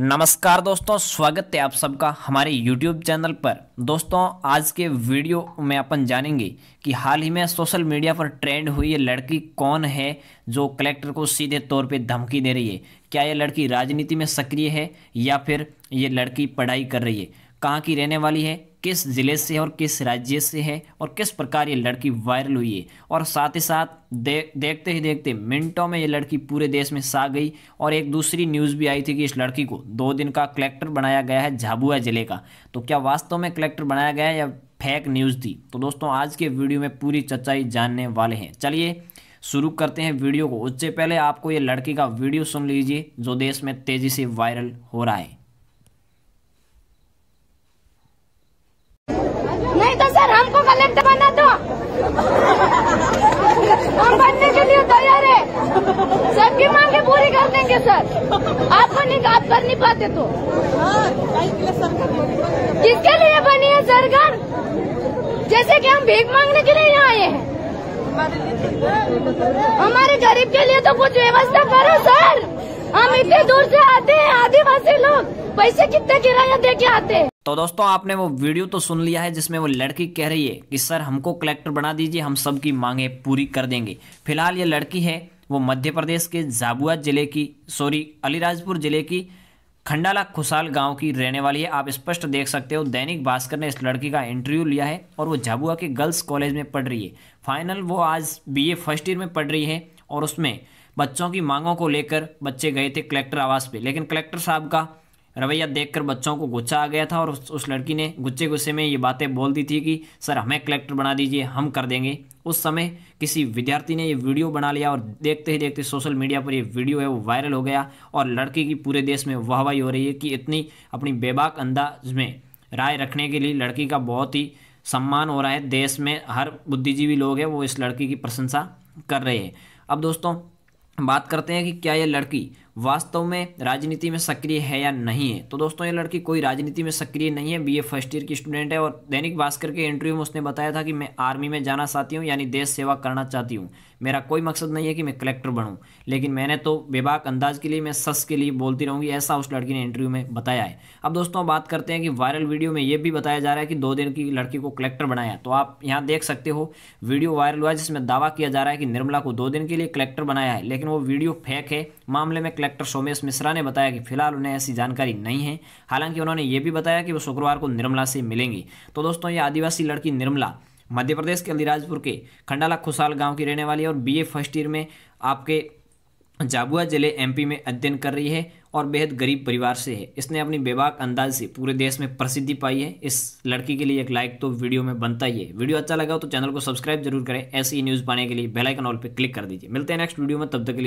नमस्कार दोस्तों स्वागत है आप सबका हमारे YouTube चैनल पर दोस्तों आज के वीडियो में अपन जानेंगे कि हाल ही में सोशल मीडिया पर ट्रेंड हुई ये लड़की कौन है जो कलेक्टर को सीधे तौर पे धमकी दे रही है क्या ये लड़की राजनीति में सक्रिय है या फिर ये लड़की पढ़ाई कर रही है कहाँ की रहने वाली है किस ज़िले से है और किस राज्य से है और किस प्रकार ये लड़की वायरल हुई है और साथ ही साथ दे, देखते ही देखते मिनटों में ये लड़की पूरे देश में सा गई और एक दूसरी न्यूज़ भी आई थी कि इस लड़की को दो दिन का कलेक्टर बनाया गया है झाबुआ ज़िले का तो क्या वास्तव में कलेक्टर बनाया गया है या फेक न्यूज़ थी तो दोस्तों आज के वीडियो में पूरी चर्चाई जानने वाले हैं चलिए शुरू करते हैं वीडियो को उससे पहले आपको ये लड़की का वीडियो सुन लीजिए जो देश में तेज़ी से वायरल हो रहा है हमको कलेक्टर बना दो हम बनने के लिए तैयार है सबकी मांगे पूरी कर देंगे सर आपको निकाल कर नहीं पाते तो किसके लिए बनी है सरकार जैसे कि हम भीख मांगने के लिए यहाँ आए हैं हमारे गरीब के लिए तो कुछ व्यवस्था करो सर हम इतने दूर से आते हैं आदिवासी लोग पैसे कितने किराया दे के आते हैं तो दोस्तों आपने वो वीडियो तो सुन लिया है जिसमें वो लड़की कह रही है कि सर हमको कलेक्टर बना दीजिए हम सबकी मांगें पूरी कर देंगे फिलहाल ये लड़की है वो मध्य प्रदेश के झाबुआ जिले की सॉरी अलीराजपुर जिले की खंडाला खुशाल गांव की रहने वाली है आप स्पष्ट देख सकते हो दैनिक भास्कर ने इस लड़की का इंटरव्यू लिया है और वो झाबुआ के गर्ल्स कॉलेज में पढ़ रही है फाइनल वो आज बीए फर्स्ट ईयर में पढ़ रही है और उसमें बच्चों की मांगों को लेकर बच्चे गए थे कलेक्टर आवास पे लेकिन कलेक्टर साहब का रवैया देखकर बच्चों को गुस्सा आ गया था और उस, लड़की ने गुस्से गुस्से में ये बातें बोल दी थी कि सर हमें कलेक्टर बना दीजिए हम कर देंगे उस समय किसी विद्यार्थी ने ये वीडियो बना लिया और देखते ही देखते सोशल मीडिया पर ये वीडियो है वो वायरल हो गया और लड़की की पूरे देश में वाहवाही हो रही है कि इतनी अपनी बेबाक अंदाज में राय रखने के लिए लड़की का बहुत ही सम्मान हो रहा है देश में हर बुद्धिजीवी लोग हैं वो इस लड़की की प्रशंसा कर रहे हैं अब दोस्तों बात करते हैं कि क्या यह लड़की वास्तव में राजनीति में सक्रिय है या नहीं है तो दोस्तों ये लड़की कोई राजनीति में सक्रिय नहीं है बीए फर्स्ट ईयर की स्टूडेंट है और दैनिक भास्कर के इंटरव्यू में उसने बताया था कि मैं आर्मी में जाना चाहती हूँ यानी देश सेवा करना चाहती हूँ मेरा कोई मकसद नहीं है कि मैं कलेक्टर बनूँ लेकिन मैंने तो बेबाक अंदाज के लिए मैं सस के लिए बोलती रहूँगी ऐसा उस लड़की ने इंटरव्यू में बताया है अब दोस्तों बात करते हैं कि वायरल वीडियो में ये भी बताया जा रहा है कि दो दिन की लड़की को कलेक्टर बनाया तो आप यहाँ देख सकते हो वीडियो वायरल हुआ जिसमें दावा किया जा रहा है कि निर्मला को दो दिन के लिए कलेक्टर बनाया है लेकिन लेकिन वो वीडियो फेक है मामले में कलेक्टर सोमेश मिश्रा ने बताया कि फिलहाल उन्हें ऐसी जानकारी नहीं है हालांकि उन्होंने ये भी बताया कि वो शुक्रवार को निर्मला से मिलेंगी तो दोस्तों ये आदिवासी लड़की निर्मला मध्य प्रदेश के अलीराजपुर के खंडाला खुशाल गाँव की रहने वाली है और बी फर्स्ट ईयर में आपके झाबुआ जिले एमपी में अध्ययन कर रही है और बेहद गरीब परिवार से है इसने अपनी बेबाक अंदाज से पूरे देश में प्रसिद्धि पाई है इस लड़की के लिए एक लाइक तो वीडियो में बनता ही है वीडियो अच्छा लगा तो चैनल को सब्सक्राइब जरूर करें ऐसी न्यूज़ पाने के लिए बेलाइकन ऑल पर क्लिक कर दीजिए मिलते हैं नेक्स्ट वीडियो में तब तक के लिए